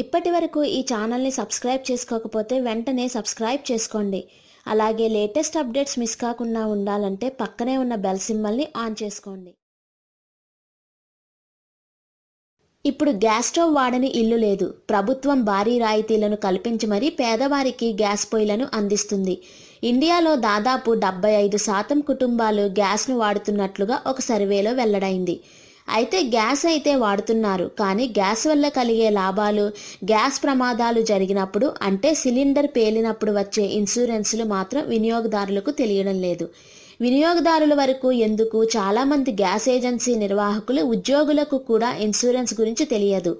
ఇప్పటి వరకు ఈ ఛానల్ని సబ్స్క్రైబ్ చేసుకోకపోతే వెంటనే సబ్స్క్రైబ్ చేసుకోండి అలాగే లేటెస్ట్ అప్డేట్స్ మిస్ కాకుండా ఉండాలంటే పక్కనే ఉన్న బెల్ సింబల్ని ఆన్ చేసుకోండి ఇప్పుడు గ్యాస్ స్టవ్ వాడని ఇల్లు లేదు ప్రభుత్వం భారీ రాయితీలను కల్పించి మరీ పేదవారికి గ్యాస్ పొయ్యిలను అందిస్తుంది ఇండియాలో దాదాపు డెబ్బై ఐదు శాతం కుటుంబాలు గ్యాస్ను వాడుతున్నట్లుగా ఒక సర్వేలో వెల్లడైంది అయితే గ్యాస్ అయితే వాడుతున్నారు కానీ గ్యాస్ వల్ల కలిగే లాభాలు గ్యాస్ ప్రమాదాలు జరిగినప్పుడు అంటే సిలిండర్ పేలినప్పుడు వచ్చే ఇన్సూరెన్సులు మాత్రం వినియోగదారులకు తెలియడం లేదు వినియోగదారుల వరకు ఎందుకు చాలామంది గ్యాస్ ఏజెన్సీ నిర్వాహకులు ఉద్యోగులకు కూడా ఇన్సూరెన్స్ గురించి తెలియదు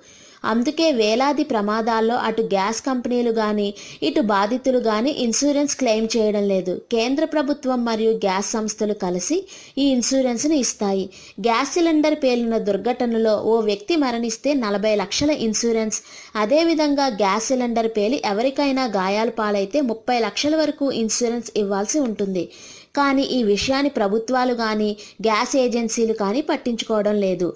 అందుకే వేలాది ప్రమాదాల్లో అటు గ్యాస్ కంపెనీలు కానీ ఇటు బాధితులు కానీ ఇన్సూరెన్స్ క్లెయిమ్ చేయడం లేదు కేంద్ర ప్రభుత్వం మరియు గ్యాస్ సంస్థలు కలిసి ఈ ఇన్సూరెన్స్ను ఇస్తాయి గ్యాస్ సిలిండర్ పేలిన దుర్ఘటనలో ఓ వ్యక్తి మరణిస్తే నలభై లక్షల ఇన్సూరెన్స్ అదేవిధంగా గ్యాస్ సిలిండర్ పేలి ఎవరికైనా గాయాలు పాలైతే ముప్పై లక్షల వరకు ఇన్సూరెన్స్ ఇవ్వాల్సి ఉంటుంది కానీ ఈ విషయాన్ని ప్రభుత్వాలు కానీ గ్యాస్ ఏజెన్సీలు కానీ పట్టించుకోవడం లేదు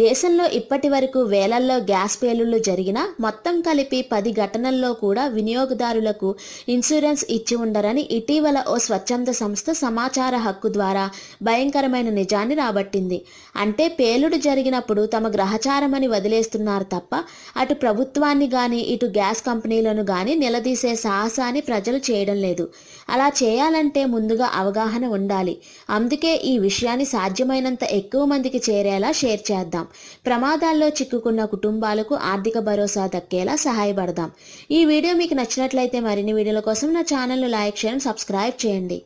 దేశంలో ఇప్పటి వరకు వేలల్లో గ్యాస్ పేలుళ్లు జరిగినా మొత్తం కలిపి పది ఘటనల్లో కూడా వినియోగదారులకు ఇన్సూరెన్స్ ఇచ్చి ఉండరని ఇటీవల ఓ స్వచ్ఛంద సంస్థ సమాచార హక్కు ద్వారా భయంకరమైన నిజాన్ని రాబట్టింది అంటే పేలుడు జరిగినప్పుడు తమ గ్రహచారమని వదిలేస్తున్నారు తప్ప అటు ప్రభుత్వాన్ని కానీ ఇటు గ్యాస్ కంపెనీలను కానీ నిలదీసే సాహసాన్ని ప్రజలు చేయడం లేదు అలా చేయాలంటే ముందుగా అవగాహన ఉండాలి అందుకే ఈ విషయాన్ని సాధ్యమైనంత ఎక్కువ మందికి చేరేలా షేర్ చేద్దాం చేద్దాం ప్రమాదాల్లో చిక్కుకున్న కుటుంబాలకు ఆర్థిక భరోసా దక్కేలా సహాయపడదాం ఈ వీడియో మీకు నచ్చినట్లయితే మరిన్ని వీడియోల కోసం నా ఛానల్ను లైక్ చేయడం సబ్స్క్రైబ్ చేయండి